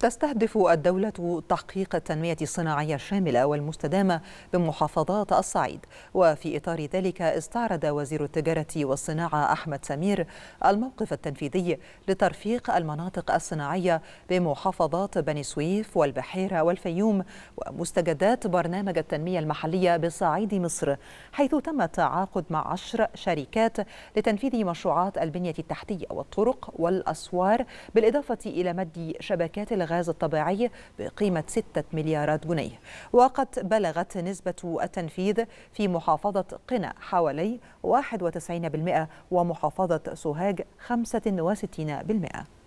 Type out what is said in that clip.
تستهدف الدولة تحقيق التنمية الصناعية الشاملة والمستدامة بمحافظات الصعيد وفي إطار ذلك استعرض وزير التجارة والصناعة أحمد سمير الموقف التنفيذي لترفيق المناطق الصناعية بمحافظات بني سويف والبحيرة والفيوم ومستجدات برنامج التنمية المحلية بصعيد مصر حيث تم التعاقد مع عشر شركات لتنفيذ مشروعات البنية التحتية والطرق والأسوار بالإضافة إلى مد شبكات الغاز الطبيعي بقيمة 6 مليارات جنيه وقد بلغت نسبة التنفيذ في محافظة قنا حوالي 91% ومحافظة سوهاج 65%